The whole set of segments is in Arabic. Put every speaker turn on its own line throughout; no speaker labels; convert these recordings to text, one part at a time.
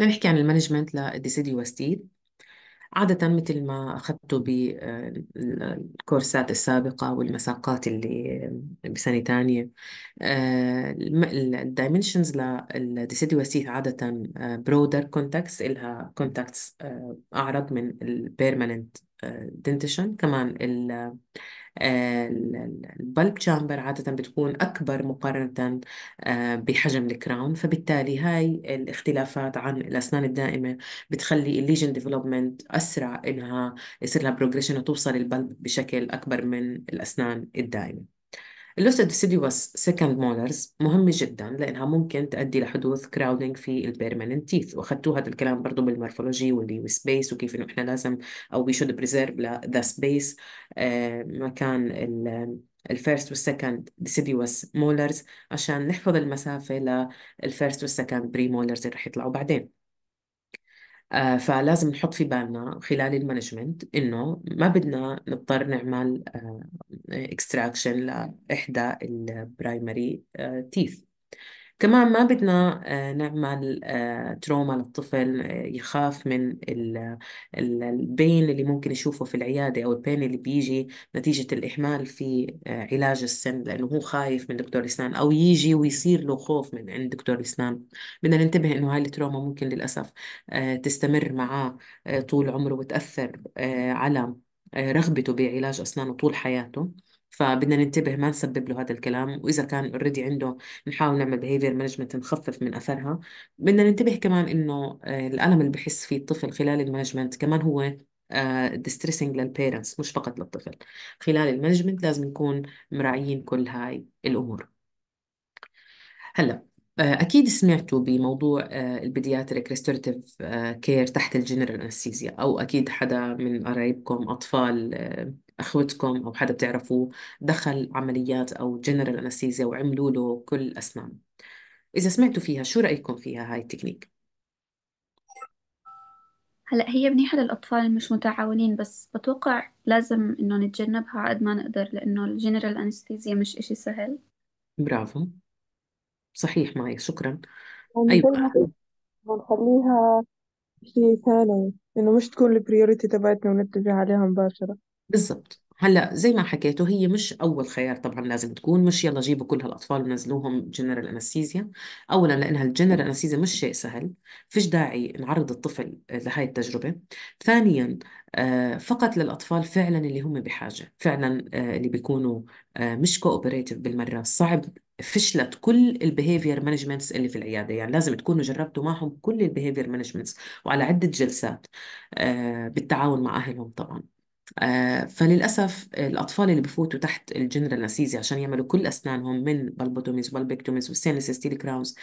لنحكي عن المانجمنت للديسيديوستيد عادة مثل ما أخذته بالكورسات آه، السابقة والمساقات اللي آه، بسنة تانية آه، الدايمنشنز للديسيدي للديسيديوستيد عادة برودر كونتاكس إلها كونتاكس أعرض من البيرمننت دنتيشن كمان البلب آه، تشامبر عادة بتكون أكبر مقارنة آه، بحجم الكراون فبالتالي هاي الاختلافات عن الأسنان الدائمة بتخلي الليجن ديفلوبمنت أسرع إنها يصير لها بروجريشن وتوصل البلب بشكل أكبر من الأسنان الدائمة اللوسيد سيدي اللوسيديسيديوس سكند مولرز مهمة جدا لأنها ممكن تؤدي لحدوث كراودنج في البيرمننت تيث وأخذتوا هذا الكلام برضه بالمورفولوجي واللي سبيس وكيف إنه إحنا لازم أو وي شود بريزيرف ذا سبيس مكان ال الفيرست والسكند ديسيديوس مولرز عشان نحفظ المسافة للفيرست والسكند بري مولرز اللي رح يطلعوا بعدين آه، فلازم نحط في بالنا خلال المانجمنت انه ما بدنا نضطر نعمل اكستراكشن آه، لاحدى البرايمري تيث آه، كمان ما بدنا آه، نعمل آه، تروما للطفل آه، يخاف من البين اللي ممكن يشوفه في العيادة أو البين اللي بيجي نتيجة الإهمال في علاج السن لأنه هو خايف من دكتور أسنان أو يجي ويصير له خوف من عند دكتور أسنان بدنا ننتبه إنه هاي التروما ممكن للأسف تستمر معاه طول عمره وتأثر على رغبته بعلاج أسنانه طول حياته فبدنا ننتبه ما نسبب له هذا الكلام واذا كان اوريدي عنده نحاول نعمل بيهيفير مانجمنت نخفف من اثرها بدنا ننتبه كمان انه آه، الالم اللي بحس فيه الطفل خلال المانجمنت كمان هو ديستريسنج آه، للبيرنتس مش فقط للطفل خلال المانجمنت لازم نكون مراعيين كل هاي الامور هلا آه، اكيد سمعتوا بموضوع البيدياتريك ريستوراتيف كير تحت الجنرال انستيزيا او اكيد حدا من قرايبكم اطفال اخوتكم او حدا بتعرفوه دخل عمليات او جنرال انستيزيا وعملوا له كل اسنان اذا سمعتوا فيها شو رايكم فيها هاي التكنيك هلا هي منيحة للأطفال المش متعاونين بس بتوقع لازم إنه نتجنبها قد ما نقدر لأنه الجنرال أنستيزيا مش إشي سهل برافو صحيح معي شكرا يعني ايوه ونضلها ونخليها شيء ثاني إنه مش تكون البريوريتي تبعتنا ونتجه عليها مباشرة بالضبط هلا زي ما حكيتوا هي مش اول خيار طبعا لازم تكون مش يلا جيبوا كل هالاطفال ونزلوهم جنرال انستيزيا اولا لانها الجنرال انستيزيا مش شيء سهل فيش داعي نعرض الطفل لهي التجربه ثانيا آه، فقط للاطفال فعلا اللي هم بحاجه فعلا آه، اللي بيكونوا آه، مش كوبريتيف بالمره صعب فشلت كل البيهيفير مانجمنتس اللي في العياده يعني لازم تكونوا جربتوا معهم كل البيهيفير مانجمنتس وعلى عده جلسات بالتعاون مع اهلهم طبعا آه، فللأسف الأطفال اللي بفوتوا تحت الجنرال أنستيزيا عشان يعملوا كل أسنانهم من بلبوتوميز والبيكتوميز والستينلس ستيل كراونز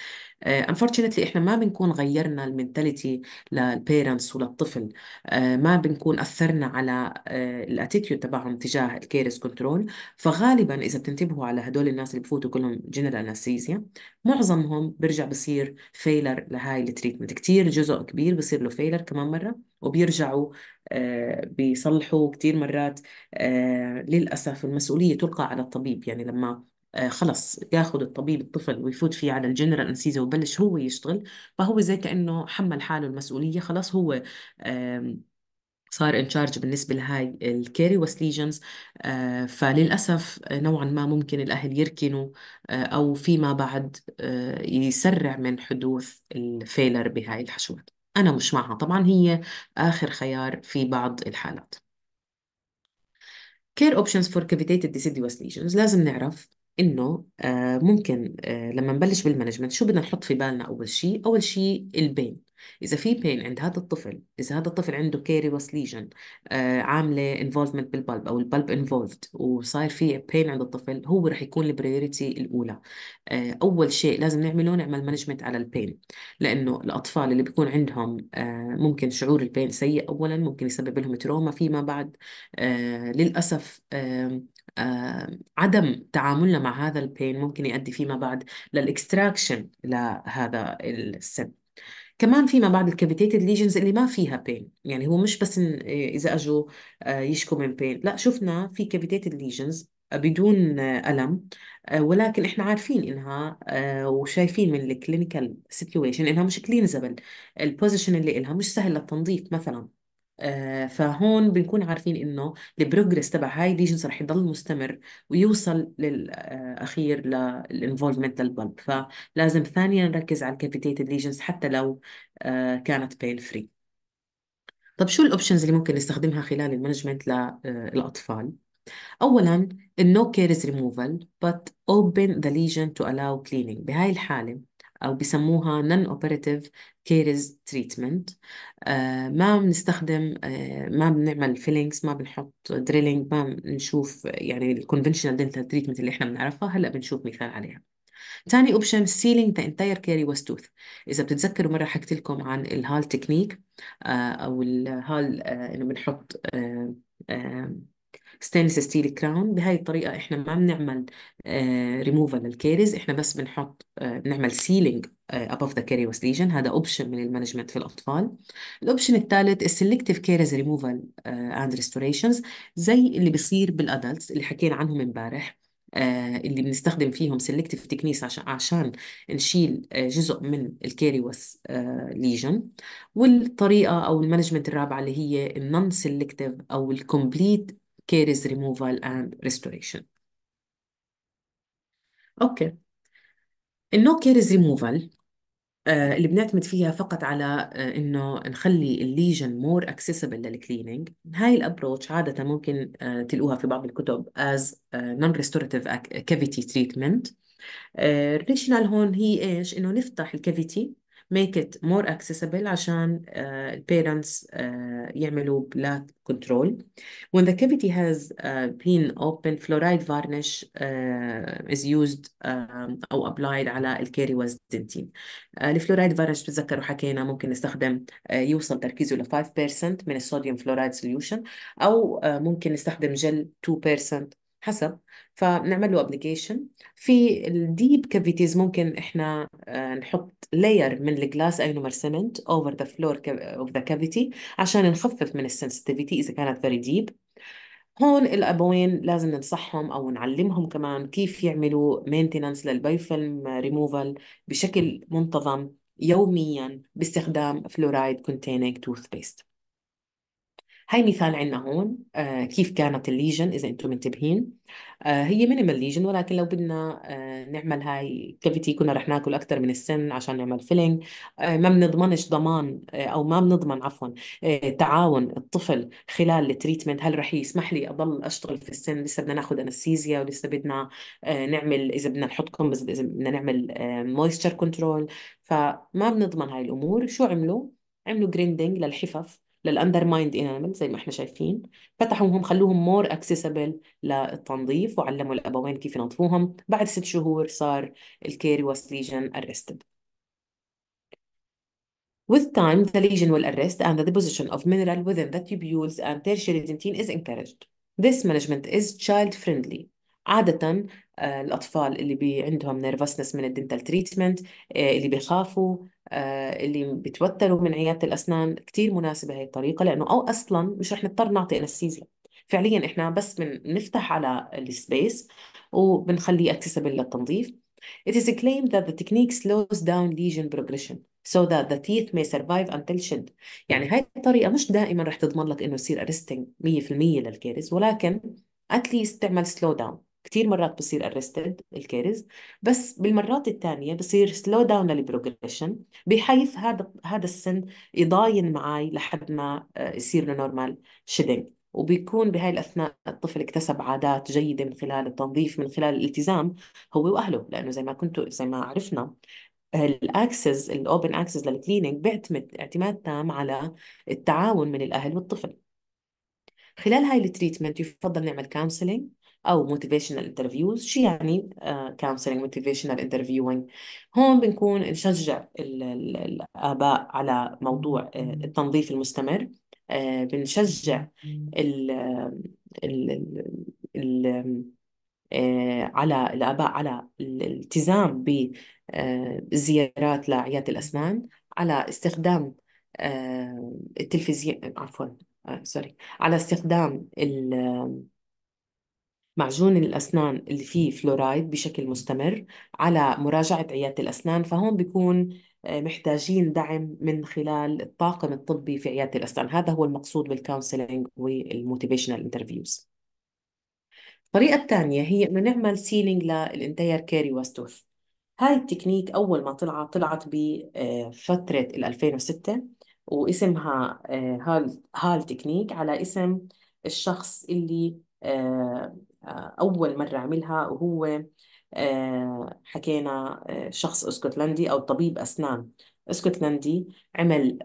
انفورشنتلي إحنا ما بنكون غيرنا المنتاليتي للبيرنتس وللطفل آه، ما بنكون أثرنا على آه، الاتيتيود تبعهم تجاه الكيرس كنترول فغالبا إذا بتنتبهوا على هدول الناس اللي بفوتوا كلهم جنرال أنستيزيا معظمهم بيرجع بصير فيلر لهاي التريتمنت كتير جزء كبير بصير له فيلر كمان مرة وبيرجعوا آه، بيصلحوا كتير مرات آه، للأسف المسؤولية تلقى على الطبيب يعني لما آه، خلص ياخذ الطبيب الطفل ويفوت فيه على الجنرال انسيزي وبلش هو يشتغل فهو زي كانه حمل حاله المسؤوليه خلاص هو صار ان شارج بالنسبه لهاي الكيري ليجنز آه، فللاسف نوعا ما ممكن الاهل يركنوا آه، او فيما بعد آه، يسرع من حدوث الفيلر بهاي الحشوات انا مش معها طبعا هي اخر خيار في بعض الحالات كير اوبشنز فور كافيتيتد deciduous ليجنز لازم نعرف انه ممكن لما نبلش بالمانجمنت شو بدنا نحط في بالنا اول شيء اول شيء البين اذا في بين عند هذا الطفل اذا هذا الطفل عنده كيريوس ليجن آه، عامله انفولفمنت بالبلب او البلب انفولفد وصاير في بين عند الطفل هو رح يكون البريوريتي الاولى آه، اول شيء لازم نعمله نعمل مانجمنت على البين لانه الاطفال اللي بيكون عندهم آه، ممكن شعور البين سيء اولا ممكن يسبب لهم تروما فيما بعد للاسف عدم تعاملنا مع هذا البين ممكن يؤدي فيما بعد للاكستراكشن لهذا السن كمان فيما بعد الكافيتيتد ليجنز اللي ما فيها بين يعني هو مش بس آه، اذا اجوا آه، يشكوا من بين لا شفنا في كافيتيتد ليجنز آه، بدون ألم ولكن احنا عارفين انها وشايفين من الكلينيكال سيتويشن انها مش كلينزبل البوزيشن اللي لها مش سهل للتنظيف مثلا آه، فهون بنكون عارفين انه البروجرس تبع هاي الليجنز رح يضل مستمر ويوصل للاخير آه، للانفولفمنت للبلب فلازم ثانيا نركز على الكافيتيتد ليجنز حتى لو آه، كانت بين فري طب شو الاوبشنز اللي ممكن نستخدمها خلال المانجمنت للاطفال اولا النو كيرز ريموفال but open the lesion to allow cleaning بهاي الحاله أو بسموها non operative caries treatment آه، ما بنستخدم آه، ما بنعمل فيلينجز ما بنحط دريلينج ما بنشوف يعني الكونفشنال دنتال تريتمنت اللي احنا بنعرفها هلا بنشوف مثال عليها تاني اوبشن سيلينج ذا انتاير كيري واز توث اذا بتتذكروا مره حكيت لكم عن الهال تكنيك آه، او الهال انه بنحط ستينلس ستيل كراون بهاي الطريقة احنا ما بنعمل ريموفال آه، للكيريز احنا بس بنحط آه، بنعمل سيلينج آه، above the carious lesion هذا اوبشن من المانجمنت في الاطفال الاوبشن الثالث السلكتيف كيريز ريموفال اند ريستوريشنز زي اللي بصير بالادلتس اللي حكينا عنهم امبارح اللي بنستخدم فيهم سلكتيف تكنيس عشان نشيل جزء من الكاريوس ليجن والطريقه او المانجمنت الرابعه اللي هي النون سلكتيف او الكومبليت caries removal and restoration. اوكي النو كيرز ريموفال اللي بنعتمد فيها فقط على uh, انه نخلي الليجن مور اكسسبل للكليننج هاي الابروتش عاده ممكن uh, تلقوها في بعض الكتب از نون ريستوراتيف كافيتي تريتمنت الريشنال هون هي ايش انه نفتح الكافيتي make it more accessible عشان uh, parents uh, يعملوا بلاك control. When the cavity has uh, been opened, fluoride varnish uh, is used um, أو applied على الكيري دنتين. الفلورايد فارنش بتذكروا حكينا ممكن نستخدم uh, يوصل تركيزه ل 5% من الصوديوم فلورايد سوليوشن أو uh, ممكن نستخدم جل 2% حسب فبنعمل له ابلكيشن في الديب كافيتيز ممكن احنا آه، نحط لاير من الجلاس اينومر سمنت اوفر ذا فلور اوف ذا كافيتي عشان نخفف من السنسيتيفيتي اذا كانت فيري ديب هون الابوين لازم ننصحهم او نعلمهم كمان كيف يعملوا مينتننس للبيفلم ريموفال بشكل منتظم يوميا باستخدام فلورايد كونتيننج توث بيست هاي مثال عندنا هون آه كيف كانت الليجن اذا انتم منتبهين آه هي مينيمال ليجن ولكن لو بدنا آه نعمل هاي كافيتي كنا رح ناكل اكثر من السن عشان نعمل فيلينج آه ما بنضمنش ضمان آه او ما بنضمن عفوا آه تعاون الطفل خلال التريتمنت هل رح يسمح لي اضل اشتغل في السن لسه بدنا ناخذ انستيزيا ولسه بدنا آه نعمل اذا بدنا نحط كومبز اذا بدنا نعمل مويستشر آه، كنترول فما بنضمن هاي الامور شو عملوا عملوا جريندنج للحفف للاندر مايند انامل زي ما احنا شايفين فتحوهم خلوهم مور اكسسبل للتنظيف وعلموا الابوين كيف ينظفوهم بعد ست شهور صار الكيريوس ليجن arrested With time, the lesion will arrest and the deposition of mineral within the tubules and tertiary dentine is encouraged. This management is child-friendly. عادة الأطفال اللي بي عندهم nervousness من الدنتال uh, اللي بيخافوا آه، اللي بتوتروا من عياده الاسنان كثير مناسبه هي الطريقه لانه او اصلا مش رح نضطر نعطي انستيزيا فعليا احنا بس بنفتح على السبيس وبنخليه اكسسبل للتنظيف It is claimed that the technique slows down lesion progression so that the teeth may survive until shed. يعني هاي الطريقة مش دائما رح تضمن لك إنه يصير اريستنج 100% للكيرز ولكن at least تعمل slow down كتير مرات بصير ارستد الكيرز بس بالمرات الثانيه بصير سلو داون للبروجريشن بحيث هذا هذا السن يضاين معي لحد ما آه، يصير له نورمال شيدنج وبيكون بهاي الأثناء الطفل اكتسب عادات جيدة من خلال التنظيف من خلال الالتزام هو وأهله لأنه زي ما كنتوا زي ما عرفنا الاكسس الاوبن اكسس للكليننج بيعتمد اعتماد تام على التعاون من الاهل والطفل خلال هاي التريتمنت يفضل نعمل كونسلنج او موتيفيشنال انترفيوز شو يعني كونسلنج موتيفيشنال انترفيوينج هون بنكون نشجع الاباء على موضوع آه، التنظيف المستمر آه، بنشجع ال ال ال آه، على الآباء على الالتزام بزيارات لعيادة الأسنان على استخدام التلفزيون عفوا سوري على استخدام معجون الأسنان اللي فيه فلورايد بشكل مستمر على مراجعة عيادة الأسنان فهون بيكون آه، محتاجين دعم من خلال الطاقم الطبي في عيادة الأسنان هذا هو المقصود بالكونسلينج والموتيفيشنال انترفيوز الطريقة الثانية هي إنه نعمل سيلينج للانتاير كيري واستوث هاي التكنيك أول ما طلعت طلعت بفترة آه، ال 2006 واسمها آه، هال هال تكنيك على اسم الشخص اللي آه، أول مرة عملها وهو آه، حكينا آه، شخص اسكتلندي أو طبيب أسنان اسكتلندي عمل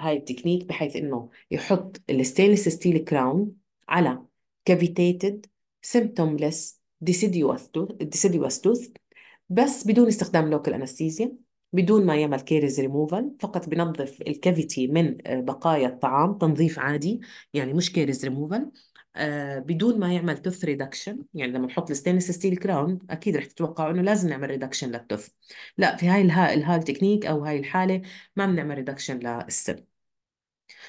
هاي التكنيك بحيث إنه يحط الستينلس ستيل كراون على كافيتيتد سيمتوملس ديسيديوس توث بس بدون استخدام لوكال أنستيزيا بدون ما يعمل كيرز ريموفال فقط بنظف الكافيتي من بقايا الطعام تنظيف عادي يعني مش كيرز ريموفال آه، بدون ما يعمل توث ريدكشن يعني لما نحط الستينلس ستيل كراون اكيد رح تتوقعوا انه لازم نعمل ريدكشن للتوث لا في هاي الها التكنيك او هاي الحاله ما بنعمل ريدكشن للسم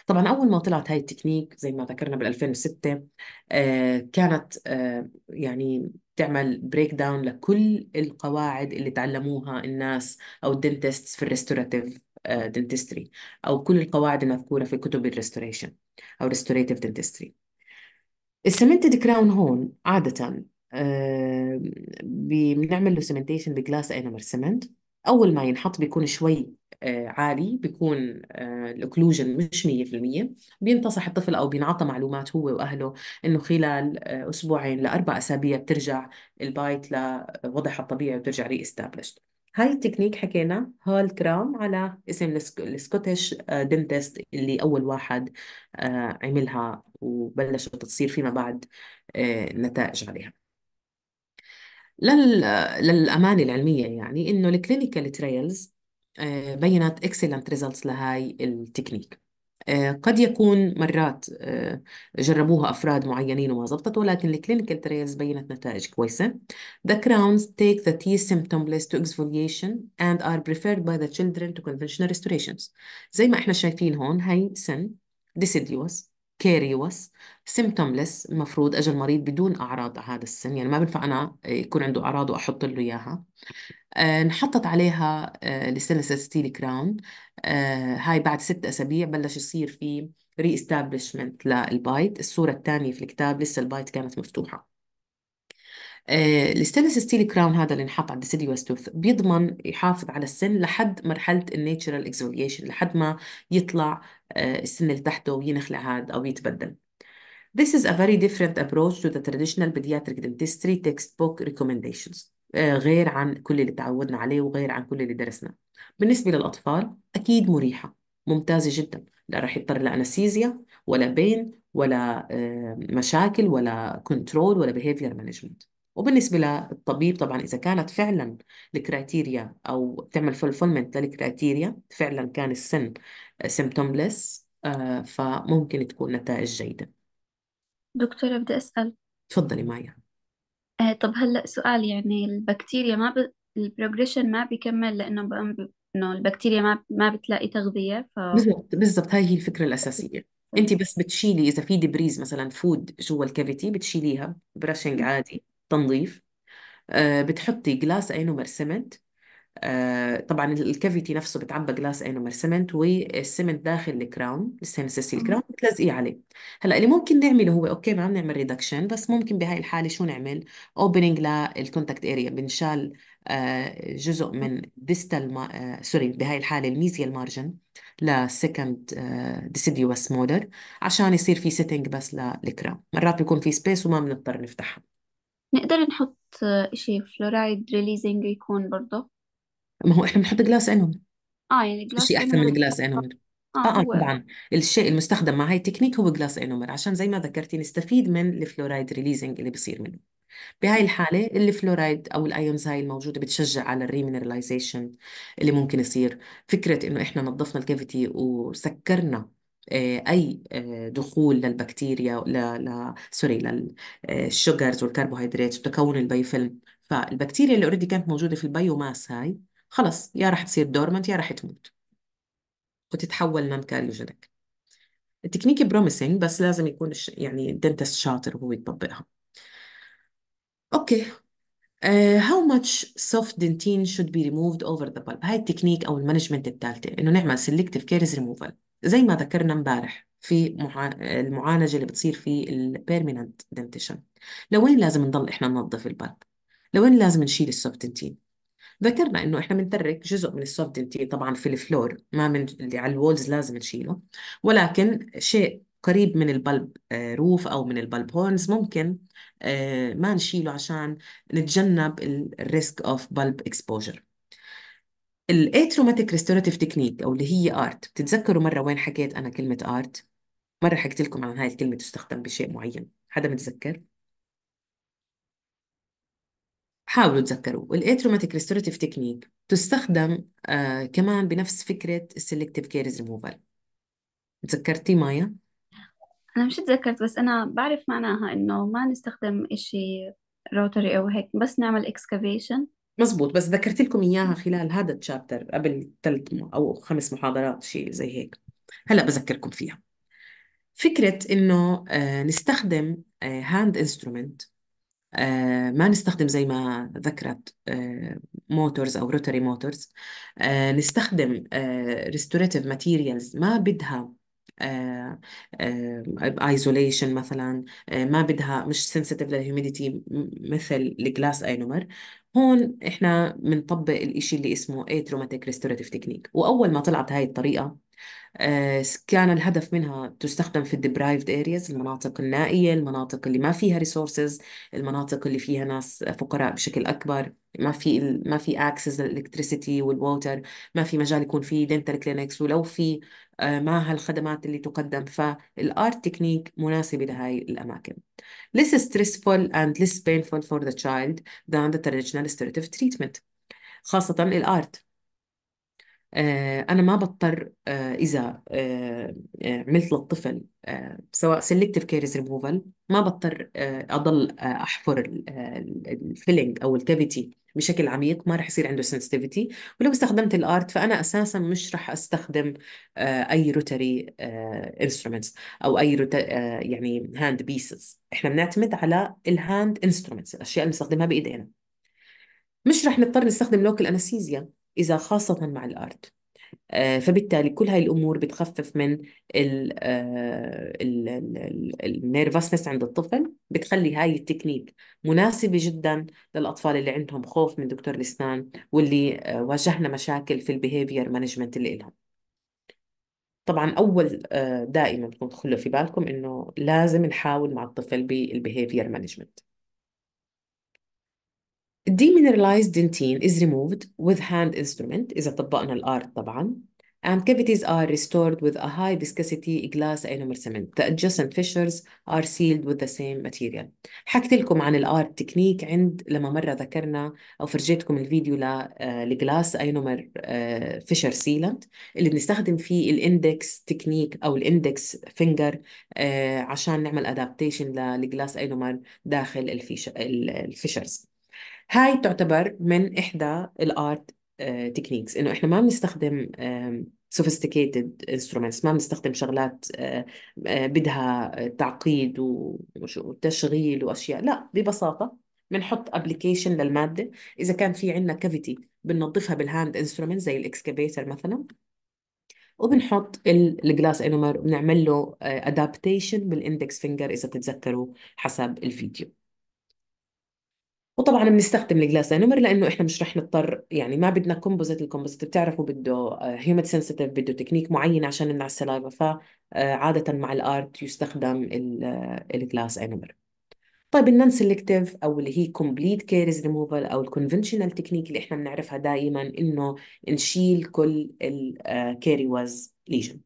طبعا اول ما طلعت هاي التكنيك زي ما ذكرنا بال 2006 آه، كانت آه، يعني تعمل بريك داون لكل القواعد اللي تعلموها الناس او الدنتستس في الريستوراتيف دنتستري او كل القواعد المذكوره في كتب الريستوريشن او ريستوريتيف دنتستري السمنتد كراون هون عادة آه، بنعمل له سمنتيشن بجلاس انمر سمنت أول ما ينحط بيكون شوي آه، عالي بيكون آه، الأوكلوجن مش 100% بينتصح الطفل أو بينعطى معلومات هو وأهله إنه خلال أسبوعين لأربع أسابيع بترجع البايت لوضعها الطبيعي وترجع ري استابلشت هاي التكنيك حكينا هول كرام على اسم السكوتش دنتست آه، اللي أول واحد آه، عملها وبلشت تصير فيما بعد آه، نتائج عليها للأمانة العلمية يعني إنه الكلينيكال تريلز بينت اكسلنت ريزلتس لهاي التكنيك قد يكون مرات جربوها أفراد معينين وما زبطت ولكن الكلينيكال تريلز بينت نتائج كويسة. The crowns take the T symptom list to exfoliation and are preferred by the children to conventional restorations. زي ما احنا شايفين هون هي سن deciduous كاريوس سيمتومليس المفروض اجى المريض بدون اعراض هذا السن يعني ما بنفع انا يكون عنده اعراض واحط له اياها انحطت آه، عليها آه، ستيل كراون آه، هاي بعد ست أسابيع بلش يصير في ري استابلشمنت للبايت الصورة الثانية في الكتاب لسه البايت كانت مفتوحة الستينلس آه، ستيل كراون هذا اللي انحط على الديسيديوس توث بيضمن يحافظ على السن لحد مرحله النيتشرال اكزوليشن لحد ما يطلع آه، السن اللي تحته وينخلع هذا او يتبدل This is a very different approach to the traditional pediatric dentistry textbook recommendations آه، غير عن كل اللي تعودنا عليه وغير عن كل اللي درسناه بالنسبة للأطفال أكيد مريحة ممتازة جدا لا راح يضطر لأنسيزيا ولا بين ولا مشاكل ولا كنترول ولا behavior management وبالنسبة للطبيب طبعا إذا كانت فعلا الكريتيريا أو بتعمل فولفولمنت للكريتيريا فعلا كان السن سيمتومليس آه، فممكن تكون نتائج جيدة دكتورة بدي أسأل تفضلي مايا آه طب هلأ سؤال يعني البكتيريا ما ب... البروجريشن ما بيكمل لأنه ب... إنه البكتيريا ما ما بتلاقي تغذية ف بالضبط بالضبط هاي هي الفكرة طيب، الأساسية أنت بس بتشيلي إذا في دبريز مثلا فود جوا الكافيتي بتشيليها برشنج عادي تنظيف آه، بتحطي جلاس اينومر مرسمنت آه، طبعا الكافيتي نفسه بتعبى جلاس اينومر مرسمنت والسمنت داخل الكراون لسه الكراون بتلزقيه عليه هلا اللي ممكن نعمله هو اوكي ما بنعمل ريدكشن بس ممكن بهاي الحاله شو نعمل اوبننج للكونتاكت اريا بنشال آه، جزء من ديستال ما... سوري بهاي الحاله الميزيال مارجن لسكند ديسيديوس مودر عشان يصير في سيتنج بس للكراون مرات بيكون في سبيس وما بنضطر نفتحها نقدر نحط إشي فلورايد ريليزنج يكون برضه ما هو احنا بنحط جلاس انومر اه يعني جلاس شيء احسن من انومر الجلاس انومر اه اه اه هو طبعا الشيء المستخدم مع هاي التكنيك هو جلاس انومر عشان زي ما ذكرتي نستفيد من الفلورايد ريليزنج اللي بصير منه بهاي الحالة الفلورايد أو الأيونز هاي الموجودة بتشجع على الريمينراليزيشن اللي ممكن يصير فكرة إنه إحنا نظفنا الكافيتي وسكرنا آه، اي آه، دخول للبكتيريا ل... سوري للشوجرز آه، والكربوهيدرات وتكون البيوفيلم فالبكتيريا اللي اوريدي كانت موجوده في البيوماس هاي خلص يا راح تصير دورمنت يا راح تموت وتتحول نون كاريوجينيك التكنيك بروميسينج بس لازم يكون يعني الدنتست شاطر وهو يطبقها اوكي Uh, how much soft dentine should be removed over the pulp؟ هاي التكنيك أو المانجمنت الثالثة إنه نعمل سيلكتيف كيرز ريموفال زي ما ذكرنا امبارح في المعالجة اللي بتصير في البيرمننت دنتيشن لوين لازم نضل إحنا ننظف البلب لوين لازم نشيل السوفتنتين ذكرنا انه احنا بنترك جزء من السوفت طبعا في الفلور ما من اللي على الوولز لازم نشيله ولكن شيء قريب من البلب روف آه، او من البلب هورنز ممكن آه، ما نشيله عشان نتجنب الريسك اوف بلب اكسبوجر الاتروماتيك ريستوراتيف تكنيك او اللي هي ارت بتتذكروا مره وين حكيت انا كلمه ارت مره حكيت لكم عن هاي الكلمه تستخدم بشيء معين حدا متذكر حاولوا تذكروا الاتروماتيك ريستوراتيف تكنيك تستخدم آه كمان بنفس فكره السلكتيف كيرز ريموفال تذكرتي مايا أنا مش تذكرت بس أنا بعرف معناها إنه ما نستخدم إشي روتري أو هيك بس نعمل إكسكافيشن مزبوط بس ذكرت لكم إياها خلال هذا التشابتر قبل ثلاث أو خمس محاضرات شيء زي هيك هلأ بذكركم فيها فكرة إنه آه، نستخدم هاند آه، انسترومنت آه، ما نستخدم زي ما ذكرت موتورز أو روتري موتورز نستخدم ريستوريتيف ماتيريالز ما بدها ايزوليشن مثلا ما بدها مش سنسيتيف للهيوميديتي مثل الجلاس اينومر هون احنا بنطبق الإشي اللي اسمه اتروماتيك ريستوراتيف تكنيك واول ما طلعت هاي الطريقه آه، كان الهدف منها تستخدم في الديبرايفد ارياز المناطق النائيه المناطق اللي ما فيها ريسورسز المناطق اللي فيها ناس آه، فقراء بشكل اكبر ما في ما في اكسس للالكتريسيتي والووتر ما في مجال يكون في دنتال كلينكس ولو في آه، ما هالخدمات اللي تقدم فالارت تكنيك مناسبة لهي الأماكن less stressful and less painful for the child than the traditional restorative treatment خاصة الارت آه، أنا ما بضطر آه، إذا عملت للطفل سواء سيلكتيف كيرز ريموفال ما بضطر أضل أحفر الفيلينج أو الكافيتي بشكل عميق ما رح يصير عنده سنسيتيفيتي ولو استخدمت الارت فانا اساسا مش رح استخدم آه، اي روتري انسترومنتس آه، او اي آه يعني هاند بيسز احنا بنعتمد على الهاند انسترومنتس الاشياء اللي بنستخدمها بايدينا مش رح نضطر نستخدم لوكال انستيزيا اذا خاصه مع الارت آه، فبالتالي كل هاي الامور بتخفف من النيرفسنس آه، عند الطفل بتخلي هاي التكنيك مناسبه جدا للاطفال اللي عندهم خوف من دكتور الاسنان واللي آه، واجهنا مشاكل في البيهيفير مانجمنت اللي لهم طبعا اول دائما بتكون في بالكم انه لازم نحاول مع الطفل بالبيهيفير مانجمنت Demineralized dentine is removed with hand instrument إذا طبقنا الآر طبعا and cavities are restored with a high viscosity glass enamel cement. The adjacent fissures are sealed with the same material. حكيت لكم عن الآر تكنيك عند لما مرة ذكرنا أو فرجيتكم الفيديو للجلاس اينومر فيشر سيلنت اللي بنستخدم فيه الاندكس تكنيك أو الاندكس فينجر آه، عشان نعمل ادابتيشن للجلاس اينومر داخل الفيشرز. هاي تعتبر من إحدى الآرت تكنيكس آه، إنه إحنا ما بنستخدم سوفيستيكيتد انسترومنتس ما بنستخدم شغلات آه، آه، بدها تعقيد وتشغيل واشياء لا ببساطه بنحط ابلكيشن للماده اذا كان في عندنا كافيتي بننظفها بالهاند انسترومنت زي الاكسكافيتر مثلا وبنحط الجلاس انومر بنعمل له ادابتيشن بالاندكس فينجر اذا بتتذكروا حسب الفيديو وطبعا بنستخدم الجلاس انومر لانه احنا مش رح نضطر يعني ما بدنا كومبوزيت الكومبوزيت بتعرفوا بده هيوميد آه، سنسيتيف بده تكنيك معين عشان نمنع السلايفا فعاده آه، مع الارت يستخدم الجلاس آه، انومر طيب النون سيلكتيف او اللي هي كومبليت كيرز ريموفال او الكونفنشنال تكنيك اللي احنا بنعرفها دائما انه نشيل كل الكيري واز ليجن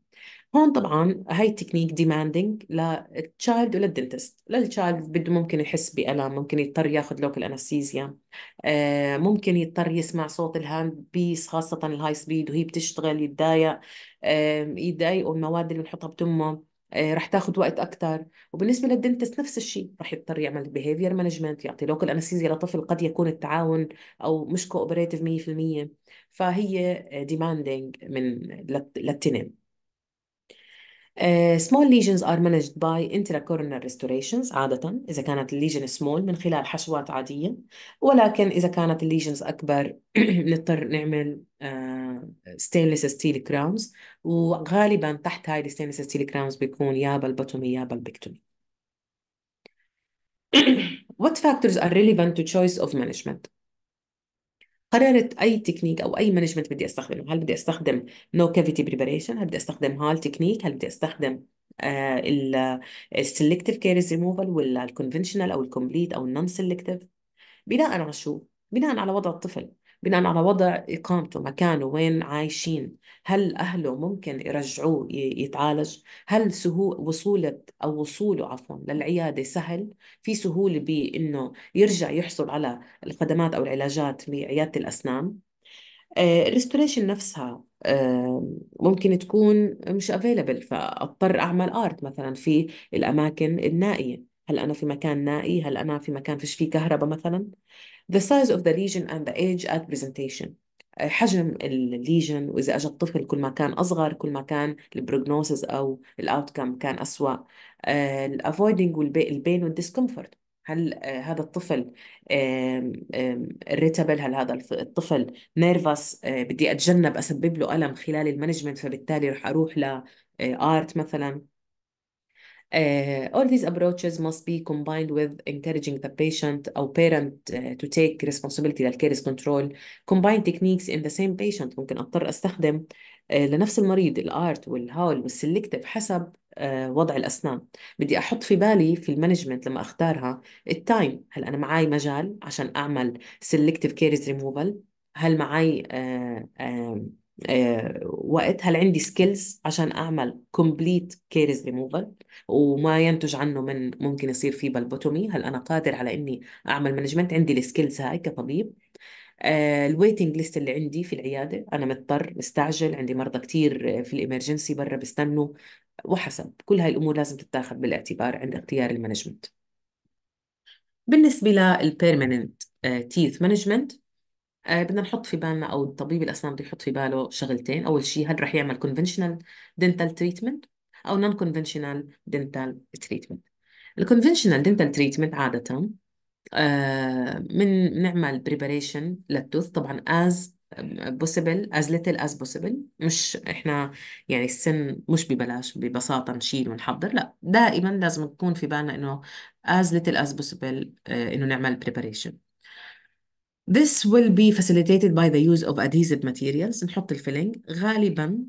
هون طبعا هاي التكنيك ديماندنج للتشايلد وللدنتست للتشايلد بده ممكن يحس بألم ممكن يضطر ياخذ لوكال انستيزيا آه، ممكن يضطر يسمع صوت الهاند بيس خاصة الهاي سبيد وهي بتشتغل يتضايق يتضايقوا المواد اللي بنحطها بتمه آه، رح تاخذ وقت اكثر وبالنسبه للدنتست نفس الشيء رح يضطر يعمل بيهيفير مانجمنت يعطي لوكال انستيزيا لطفل قد يكون التعاون او مش كوبريتيف 100% فهي ديماندينج من للتنين small lesions are managed by intracoronal restorations عادة إذا كانت الليجن small من خلال حشوات عادية ولكن إذا كانت الليجنز أكبر نضطر نعمل stainless steel crowns وغالبا تحت هاي stainless steel crowns بيكون يا بالبتومي يا بالبكتومي What factors are relevant to choice of management؟ قررت اي تكنيك او اي مانجمنت بدي استخدمه هل بدي استخدم نو كافيتي بريباريشن هل بدي استخدم هال تكنيك هل بدي استخدم السلكتيف كيرز ريموفال ولا الكونفنشنال او الكومبليت او النون سلكتيف بناء على شو بناء على وضع الطفل بناء على وضع إقامته مكانه وين عايشين هل أهله ممكن يرجعوه يتعالج هل سهو وصولة أو وصوله عفوا للعيادة سهل في سهولة بأنه يرجع يحصل على الخدمات أو العلاجات بعيادة الأسنان آه، الريستوريشن نفسها آه، ممكن تكون مش افيلبل فاضطر اعمل ارت مثلا في الاماكن النائيه هل انا في مكان نائي هل انا في مكان فيش فيه كهرباء مثلا the size of the lesion and the age at presentation آه، حجم الليجن واذا اجى الطفل كل ما كان اصغر كل ما كان البروجنوسيس او الاوتكم كان اسوا الافويدنج والبين والديسكمفورت هل هذا الطفل ريتابل هل هذا الطفل نيرفس بدي اتجنب اسبب له الم خلال المانجمنت فبالتالي رح اروح لارت آه، مثلا Uh, all these approaches must be combined with encouraging the patient or parent uh, to take responsibility للكيرس control. Combine techniques in the same patient ممكن أضطر أستخدم uh, لنفس المريض الارت والهول والسلكتيف حسب uh, وضع الأسنان بدي أحط في بالي في المانجمنت لما أختارها التايم هل أنا معي مجال عشان أعمل سلكتيف كيرز ريموفال هل معي uh, um, وقت هل عندي سكيلز عشان اعمل كومبليت كيرز ريموفال وما ينتج عنه من ممكن يصير في بلبوتومي هل انا قادر على اني اعمل مانجمنت عندي السكيلز هاي كطبيب آه، الويتنج ليست اللي عندي في العياده انا مضطر مستعجل عندي مرضى كثير آه، في الامرجنسي برا بيستنوا وحسب كل هاي الامور لازم تتاخذ بالاعتبار عند اختيار المانجمنت بالنسبه للبيرمننت تيث مانجمنت آه، بدنا نحط في بالنا او طبيب الاسنان بده يحط في باله شغلتين اول شيء هل رح يعمل كونفنشنال دنتال تريتمنت او نون كونفنشنال دنتال تريتمنت الكونفنشنال دنتال تريتمنت عاده آه، من نعمل بريباريشن للتوث طبعا از بوسيبل از ليتل از بوسيبل مش احنا يعني السن مش ببلاش ببساطه نشيل ونحضر لا دائما لازم نكون في بالنا انه از ليتل از بوسيبل انه نعمل بريباريشن This will be facilitated by the use of adhesive materials نحط الفيلينج غالبا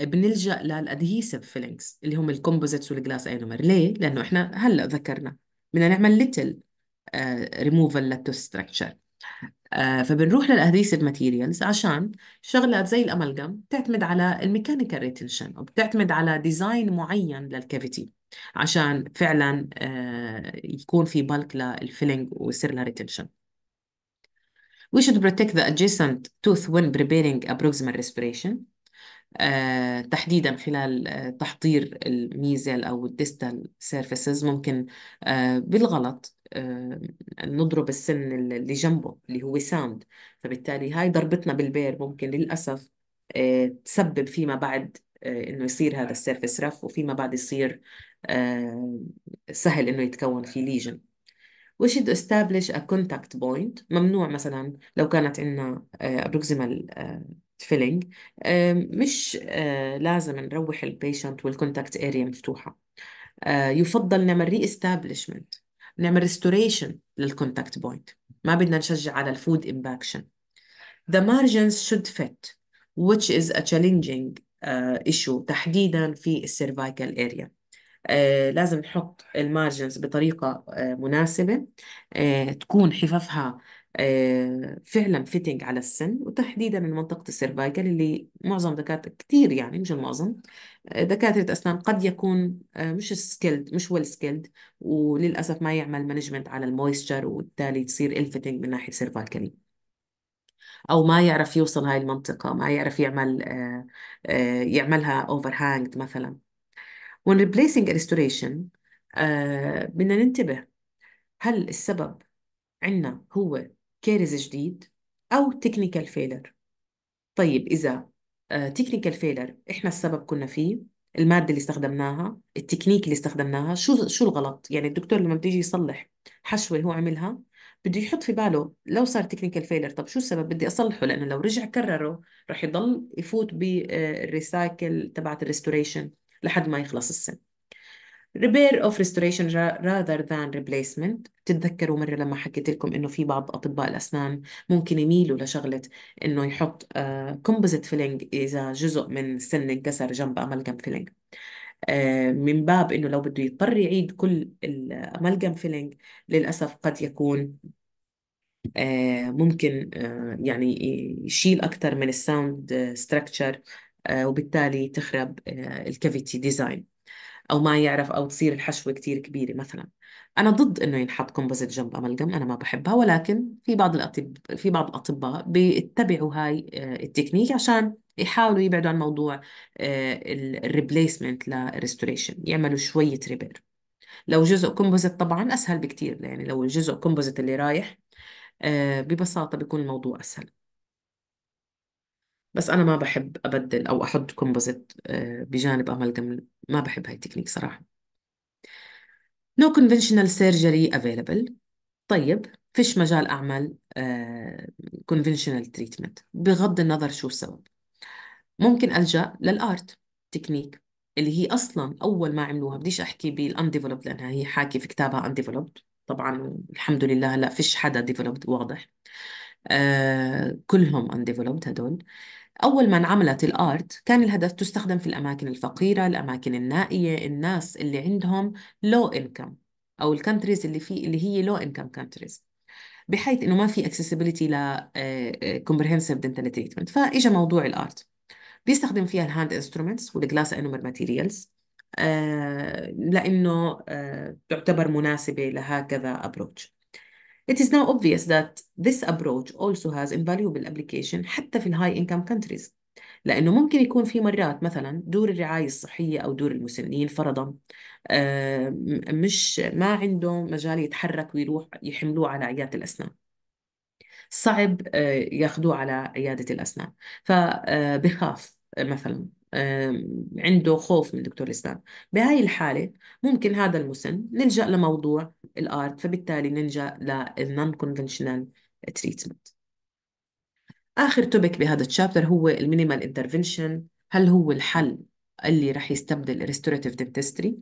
بنلجأ للادهيسيف فيلينجز اللي هم الكومبوزيتس والجلاس اينومر ليه؟ لأنه احنا هلا ذكرنا بدنا نعمل ليتل ريموفال للتوستراكشر فبنروح للادهيسيف ماتيريالز عشان شغلات زي الامالجم بتعتمد على الميكانيكال ريتنشن وبتعتمد على ديزاين معين للكافيتي عشان فعلا uh, يكون في بالك للفيلينج ويصير لها ريتنشن We should protect the adjacent tooth when preparing a proximal respiration. آه، تحديدا خلال آه، تحضير الميزل أو الديستال سيرفيسز ممكن آه، بالغلط نضرب السن اللي جنبه اللي هو ساوند فبالتالي هاي ضربتنا بالبير ممكن للأسف تسبب فيما بعد انه يصير هذا السيرفيس رف وفيما بعد يصير سهل انه يتكون فيه ليجن we should establish a contact point ممنوع مثلا لو كانت عندنا آه، proximal آه، filling مش آه، لازم نروح البيشنت والكونتاكت اريا مفتوحه يفضل نعمل ري establishment نعمل ريستوريشن للكونتاكت بوينت ما بدنا نشجع على الفود امباكشن The margins should fit which is a challenging uh, issue تحديدا في السيرفايكال area آه، لازم نحط المارجنز بطريقة آه، مناسبة آه، تكون حفافها فعلا فيتنج على السن وتحديدا من منطقة السيرفايكل اللي معظم دكاترة كثير يعني مش المعظم دكاترة أسنان قد يكون مش سكيلد مش ويل سكيلد وللأسف ما يعمل مانجمنت على المويستشر وبالتالي تصير الفتنج من ناحية سيرفايكلي او ما يعرف يوصل هاي المنطقه ما يعرف يعمل يعملها اوفر هانجد مثلا When replacing a restoration آه بدنا ننتبه هل السبب عندنا هو كارز جديد أو تكنيكال فيلر طيب إذا تكنيكال آه، فيلر إحنا السبب كنا فيه المادة اللي استخدمناها التكنيك اللي استخدمناها شو شو الغلط يعني الدكتور لما بده يجي يصلح حشوة هو عملها بده يحط في باله لو صار تكنيكال فيلر طب شو السبب بدي اصلحه لانه لو رجع كرره رح يضل يفوت بالريسايكل آه، تبعت الريستوريشن لحد ما يخلص السن repair of restoration rather than replacement تتذكروا مرة لما حكيت لكم إنه في بعض أطباء الأسنان ممكن يميلوا لشغلة إنه يحط كومبوزيت آه، filling إذا جزء من سن انكسر جنب amalgam filling آه، من باب إنه لو بده يضطر يعيد كل amalgam filling للأسف قد يكون آه، ممكن يعني يشيل أكثر من الساوند ستراكتشر آه، وبالتالي تخرب آه، الكافيتي ديزاين او ما يعرف او تصير الحشوه كثير كبيره مثلا انا ضد انه ينحط كومبوزيت جنب املجم انا ما بحبها ولكن في بعض الاطباء في بعض الاطباء بيتبعوا هاي آه، التكنيك عشان يحاولوا يبعدوا عن موضوع الريبليسمنت للريستوريشن يعملوا شويه ريبير لو جزء كومبوزيت طبعا اسهل بكثير يعني لو الجزء كومبوزيت اللي رايح ببساطه بيكون الموضوع اسهل بس أنا ما بحب أبدل أو أحط كومبوزيت آه، بجانب أمالجم ما بحب هاي التكنيك صراحة نو كونفشنال سيرجري افيلبل طيب فيش مجال أعمل كونفشنال آه، تريتمنت بغض النظر شو السبب ممكن ألجأ للآرت تكنيك اللي هي أصلا أول ما عملوها بديش أحكي بالأنديفلوبد لأنها هي حاكي في كتابها أنديفلوبد طبعا الحمد لله هلا فيش حدا ديفلوبد واضح آه كلهم انديفلوبد هدول أول ما انعملت الآرت كان الهدف تستخدم في الأماكن الفقيرة الأماكن النائية الناس اللي عندهم لو إنكم أو الكانتريز اللي في اللي هي لو إنكم كانتريز بحيث إنه ما في accessibility ل آه، آه، comprehensive dental treatment فإجا موضوع الآرت بيستخدم فيها الهاند انسترومنتس والجلاس انومر ماتيريالز لأنه آه، تعتبر مناسبة لهكذا أبروتش It is now obvious that this approach also has invaluable application حتى في الهاي income countries لأنه ممكن يكون في مرات مثلا دور الرعاية الصحية أو دور المسنين فرضا آه، مش ما عنده مجال يتحرك ويروح يحملوه على عيادة الأسنان صعب آه، ياخذوه على عيادة الأسنان فبخاف آه، مثلا عنده خوف من دكتور الاسنان بهاي الحاله ممكن هذا المسن نلجا لموضوع الارت فبالتالي نلجا للنون كونفنشنال تريتمنت اخر توبك بهذا الشابتر هو المينيمال انترفنشن هل هو الحل اللي رح يستبدل الريستوراتيف دنتستري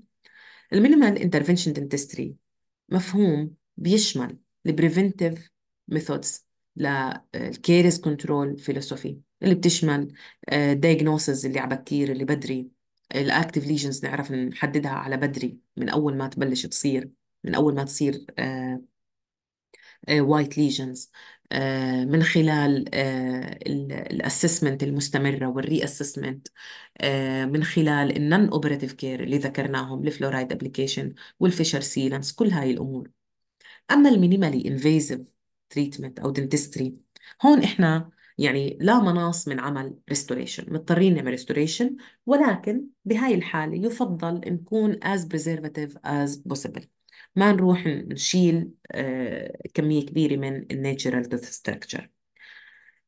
المينيمال انترفنشن دنتستري مفهوم بيشمل البريفنتيف ميثودز للكيرز كنترول فيلوسوفي اللي بتشمل آه، diagnosis اللي على بكير اللي بدري الاكتيف ليجنز نعرف نحددها على بدري من اول ما تبلش تصير من اول ما تصير وايت آه، ليجنز آه، من خلال الاسسمنت المستمره والري اسسمنت من خلال النن اوبريتيف كير اللي ذكرناهم الفلورايد ابلكيشن والفيشر سيلنس كل هاي الامور اما المينيمالي انفيزيف تريتمنت او دنتستري هون احنا يعني لا مناص من عمل ريستوريشن مضطرين نعمل ريستوريشن ولكن بهاي الحالة يفضل نكون از بريزرفاتيف از بوسيبل ما نروح نشيل آه، كمية كبيرة من الناتشرال ديث ستراكشر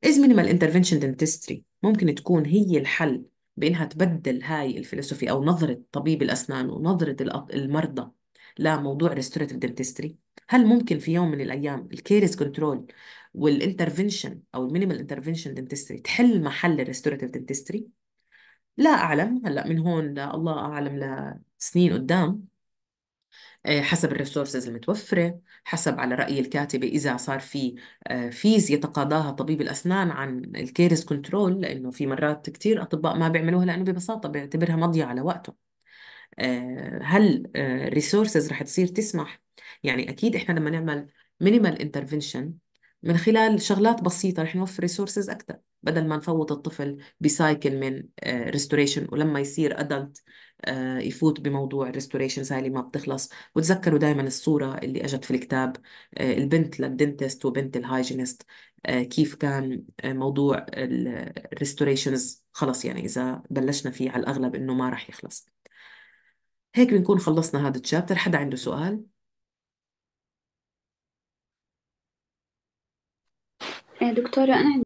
از مينيمال انترفنشن دنتستري ممكن تكون هي الحل بانها تبدل هاي الفلسفه او نظره طبيب الاسنان ونظره المرضى لموضوع ريستوريتيف دنتستري هل ممكن في يوم من الايام الكيرز كنترول والانترفنشن او المينيمال انترفنشن دنتستري تحل محل الريستوراتيف دنتستري لا اعلم هلا من هون لا الله اعلم لسنين قدام آه، حسب الريسورسز المتوفرة حسب على رأي الكاتبة إذا صار في فيز آه، يتقاضاها طبيب الأسنان عن الكيرز كنترول لأنه في مرات كتير أطباء ما بيعملوها لأنه ببساطة بيعتبرها مضيعة على وقته آه، هل الريسورسز رح تصير تسمح يعني أكيد إحنا لما نعمل مينيمال انترفنشن من خلال شغلات بسيطة رح نوفر ريسورسز أكثر بدل ما نفوت الطفل بسايكل من ريستوريشن آه، ولما يصير أدلت آه، يفوت بموضوع الريستوريشنز هاي اللي ما بتخلص وتذكروا دائما الصورة اللي أجت في الكتاب آه، البنت للدنتست وبنت الهايجينست كيف كان موضوع الريستوريشنز خلص يعني إذا بلشنا فيه على الأغلب إنه ما رح يخلص هيك بنكون خلصنا هذا الشابتر حدا عنده سؤال؟ دكتورة أنا